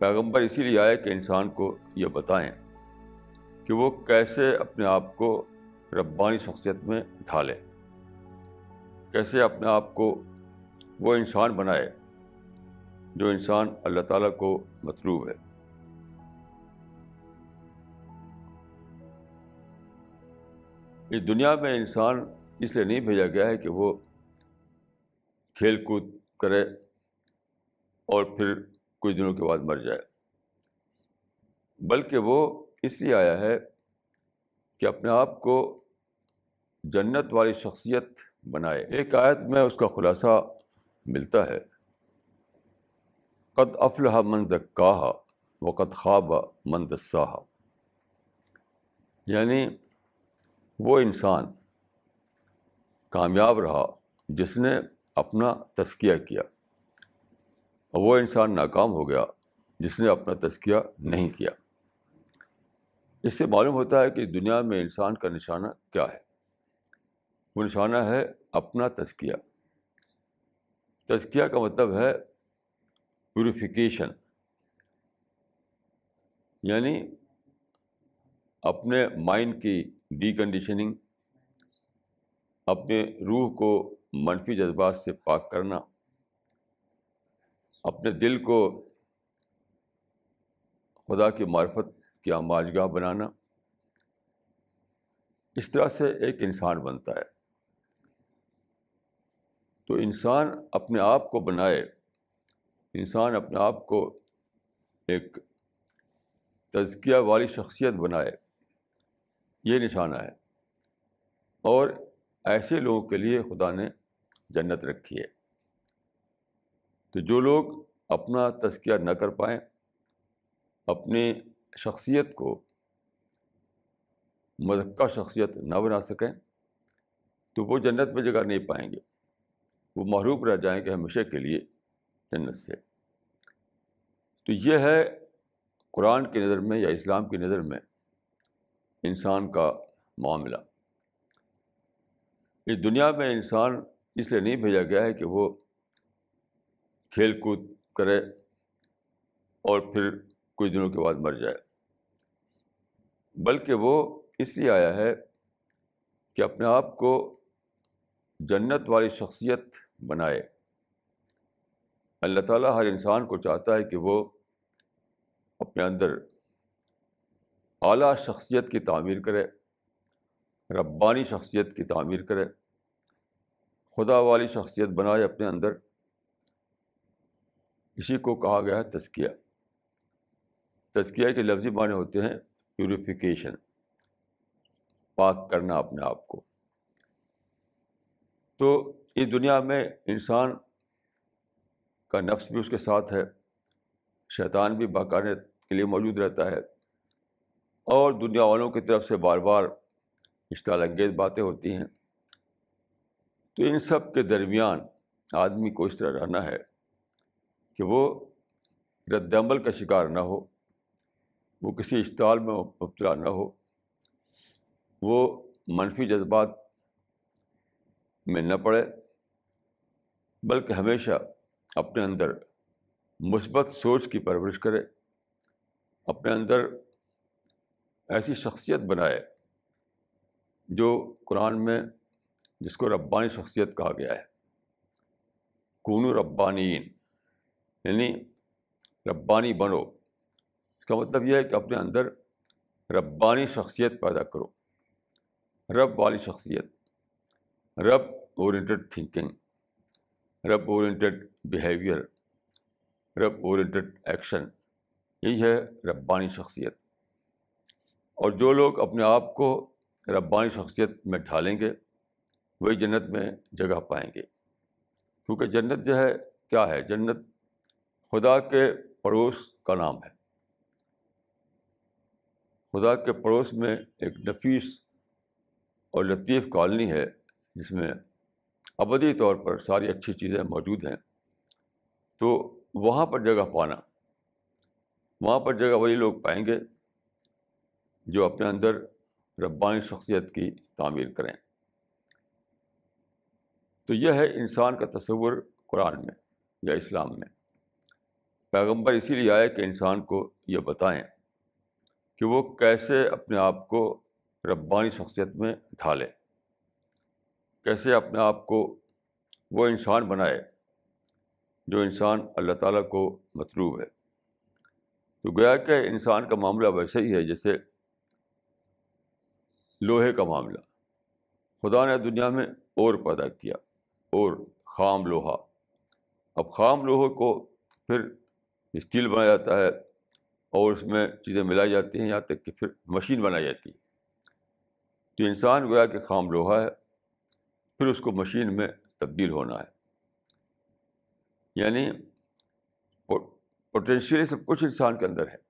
पैगंबर इसीलिए आए कि इंसान को ये बताएं कि वो कैसे अपने आप को रब्बानी शख्सियत में ढाले कैसे अपने आप को वो इंसान बनाए जो इंसान अल्लाह ताला को मतलूब है इस दुनिया में इंसान इसलिए नहीं भेजा गया है कि वो खेल कूद करे और फिर कुछ दिनों के बाद मर जाए बल्कि वो इसलिए आया है कि अपने आप को जन्नत वाली शख्सियत बनाए एक आयत में उसका ख़ुलासा मिलता है कद अफलह मन जक्काहा व कद ख़्वाब मन दस्साहा यानी वो इंसान कामयाब रहा जिसने अपना तस्किया किया और वो इंसान नाकाम हो गया जिसने अपना तस्किया नहीं किया इससे मालूम होता है कि दुनिया में इंसान का निशाना क्या है वो निशाना है अपना तस्किया तस्किया का मतलब है प्योरीफिकेशन यानी अपने माइंड की डीकंडीशनिंग अपने रूह को मनफी जज्बात से पाक करना अपने दिल को खुदा की मार्फत की आमाजगाह बनाना इस तरह से एक इंसान बनता है तो इंसान अपने आप को बनाए इंसान अपने आप को एक तजकिया वाली शख्सियत बनाए ये निशाना है और ऐसे लोगों के लिए खुदा ने जन्नत रखी है तो जो लोग अपना तस्किया न कर पाए अपने शख्सियत को मजक्का शख्सियत ना बना सकें तो वो जन्नत में जगह नहीं पाएंगे वो महरूफ रह जाएंगे हमेशा के लिए जन्नत से तो यह है कुरान की नज़र में या इस्लाम की नज़र में इंसान का मामला इस दुनिया में इंसान इसलिए नहीं भेजा गया है कि वो खेल कूद करे और फिर कुछ दिनों के बाद मर जाए बल्कि वो इसलिए आया है कि अपने आप को जन्नत वाली शख्सियत बनाए अल्लाह ताला हर इंसान को चाहता है कि वो अपने अंदर आला शख्सियत की तामीर करे रब्बानी शख्सियत की तामीर करे खुदा वाली शख्सियत बनाए अपने अंदर इसी को कहा गया है तस्किया तस्किया के लफ्जी माने होते हैं प्योरीफिकेशन पाक करना अपने आप को तो इस दुनिया में इंसान का नफ्स भी उसके साथ है शैतान भी बहकाने के लिए मौजूद रहता है और दुनिया वालों की तरफ से बार बार इश्तालंगेज बातें होती हैं तो इन सब के दरमियान आदमी को इस तरह रहना है कि वो रद्दमल का शिकार ना हो वो किसी इश्ताल में मुबतला ना हो वो मनफी जज्बात में न पड़े बल्कि हमेशा अपने अंदर मुस्बत सोच की परवरिश करे अपने अंदर ऐसी शख्सियत बनाए जो कुरान में जिसको रब्बानी शख्सियत कहा गया है कून रब्बानी यानी रब्बानी बनो इसका मतलब यह है कि अपने अंदर रब्बानी शख्सियत पैदा करो रब वाली शख्सियत रब ओरिएंटेड थिंकिंग रब ओरिएंटेड बिहेवियर रब ओरिएंटेड एक्शन यही है रब्बानी शख्सियत और जो लोग अपने आप को रब्बानी शख्सियत में ढालेंगे वही जन्नत में जगह पाएंगे क्योंकि जन्नत जो है क्या है जन्नत खुदा के पड़ोस का नाम है खुदा के पड़ोस में एक नफीस और लतीफ़ कॉलोनी है जिसमें अबदी तौर पर सारी अच्छी चीज़ें मौजूद हैं तो वहाँ पर जगह पाना वहाँ पर जगह वही लोग पाएंगे जो अपने अंदर रब्बानी शख्सियत की तामीर करें तो यह है इंसान का तस्वुर कुरान में या इस्लाम में पैगंबर इसीलिए आए कि इंसान को ये बताएं कि वो कैसे अपने आप को रब्बानी शख्सियत में ढाले कैसे अपने आप को वो इंसान बनाए जो इंसान अल्लाह ताला को मतलूब है तो गया कि इंसान का मामला वैसे ही है जैसे लोहे का मामला खुदा ने दुनिया में और पैदा किया और खाम लोहा अब खाम लोहे को फिर स्टील बनाया जाता है और उसमें चीज़ें मिलाई जाती हैं यहाँ तक कि फिर मशीन बनाई जाती है तो इंसान गोया कि खाम लोहा है फिर उसको मशीन में तब्दील होना है यानी पोटेंशियल सब कुछ इंसान के अंदर है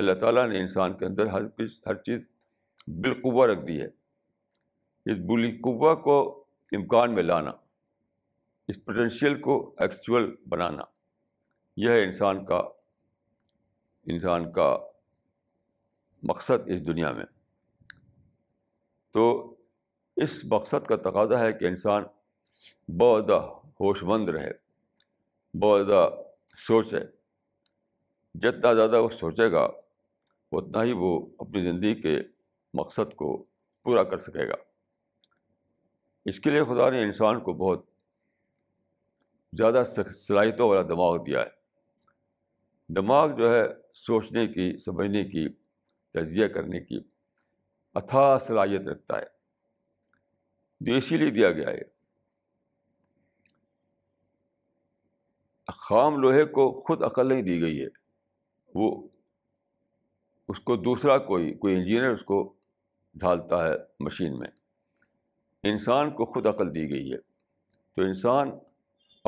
अल्लाह ताला ने इंसान के अंदर हर चीज़ हर चीज़ बिलकुवा रख दी है इस बिलकुबा को इम्कान में लाना इस पोटेंशियल को एक्चुअल बनाना यह इंसान का इंसान का मकसद इस दुनिया में तो इस मकसद का तकाजा है कि इंसान बहुत होशमंद रहे बहुत सोचे जितना ज़्यादा वो सोचेगा उतना ही वो अपनी ज़िंदगी के मकसद को पूरा कर सकेगा इसके लिए खुदा ने इंसान को बहुत ज़्यादा सलाहितों वाला दिमाग दिया है दिमाग जो है सोचने की समझने की तजिया करने की अथा सलाहियत रखता है जो तो इसीलिए दिया गया है खाम लोहे को खुद अकल नहीं दी गई है वो उसको दूसरा कोई कोई इंजीनियर उसको ढालता है मशीन में इंसान को खुद अकल दी गई है तो इंसान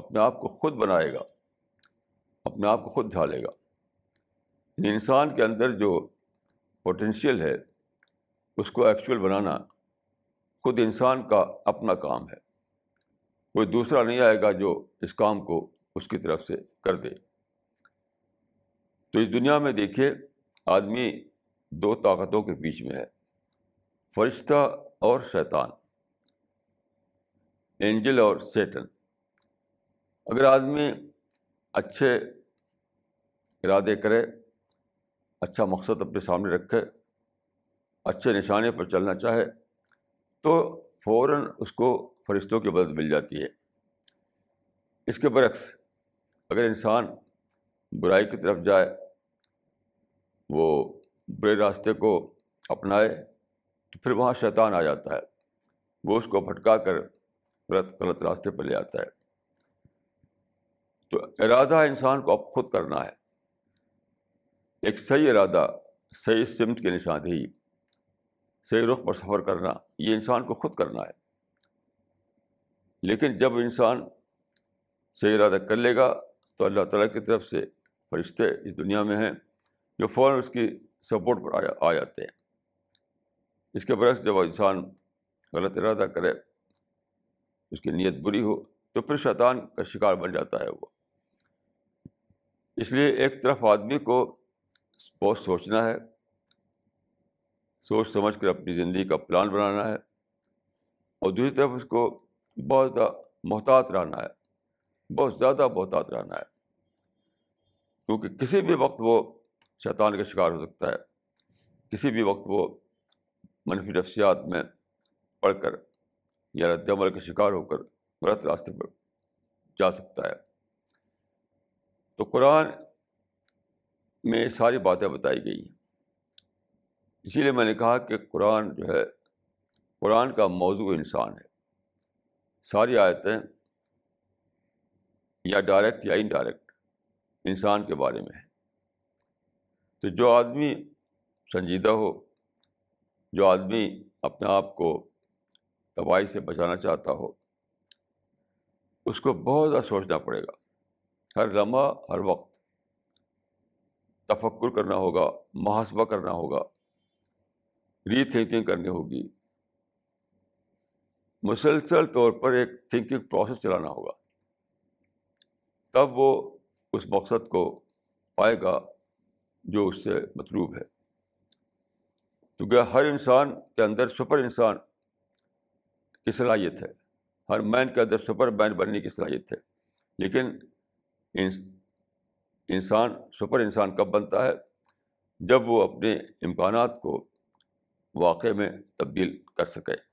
अपने आप को खुद बनाएगा अपने आप को खुद ढालेगा इंसान के अंदर जो पोटेंशियल है उसको एक्चुअल बनाना खुद इंसान का अपना काम है कोई दूसरा नहीं आएगा जो इस काम को उसकी तरफ से कर दे तो इस दुनिया में देखिए आदमी दो ताकतों के बीच में है फरिश्ता और शैतान एंजल और सेटन अगर आदमी अच्छे इरादे करे अच्छा मकसद अपने सामने रखे अच्छे निशाने पर चलना चाहे तो फ़ौर उसको फरिश्तों की मदद मिल जाती है इसके बरक्स अगर इंसान बुराई की तरफ जाए वो बुरे रास्ते को अपनाए तो फिर वहाँ शैतान आ जाता है वो उसको भटका कर गलत गलत रास्ते पर ले आता है तो इरादा इंसान को अब खुद करना है एक सही इरादा सही सिमत की निशानदेही सही रुख पर सफ़र करना ये इंसान को खुद करना है लेकिन जब इंसान सही इरादा कर लेगा तो अल्लाह ताला की तरफ से फरिश्ते इस दुनिया में हैं जो फ़ौर उसकी सपोर्ट पर आ, आ जाते हैं इसके बरस जब इंसान गलत इरादा करे उसकी नीयत बुरी हो तो फिर शैतान का शिकार बन जाता है वो इसलिए एक तरफ आदमी को बहुत सोचना है सोच समझ कर अपनी ज़िंदगी का प्लान बनाना है और दूसरी तरफ उसको बहुत ज़्यादा मोहतात रहना है बहुत ज़्यादा मोहतात रहना है क्योंकि किसी भी वक्त वो शैतान का शिकार हो सकता है किसी भी वक्त वो मनफी नफ्सियात में पढ़ कर या रद्दमल का शिकार होकर गलत रास्ते पर जा सकता है तो कुरान में सारी बातें बताई गई हैं इसीलिए मैंने कहा कि कुरान जो है कुरान का मौजू इंसान है सारी आयतें या डायरेक्ट या इनडायरेक्ट इंसान के बारे में है तो जो आदमी संजीदा हो जो आदमी अपने आप को तबाही से बचाना चाहता हो उसको बहुत ज़्यादा सोचना पड़ेगा हर लम्हा हर वक्त तफक्कुर करना होगा मुहासबा करना होगा री थिंकिंग करनी होगी मुसलसल तौर पर एक थिंकिंग प्रोसेस चलाना होगा तब वो उस मकसद को पाएगा जो उससे मतलूब है क्योंकि हर इंसान के अंदर सुपर इंसान की सलाहियत है हर मैन के अंदर सुपर मैन बनने की सलाहियत है लेकिन इंसान सुपर इंसान कब बनता है जब वो अपने इम्कान को वाक़े में तब्दील कर सके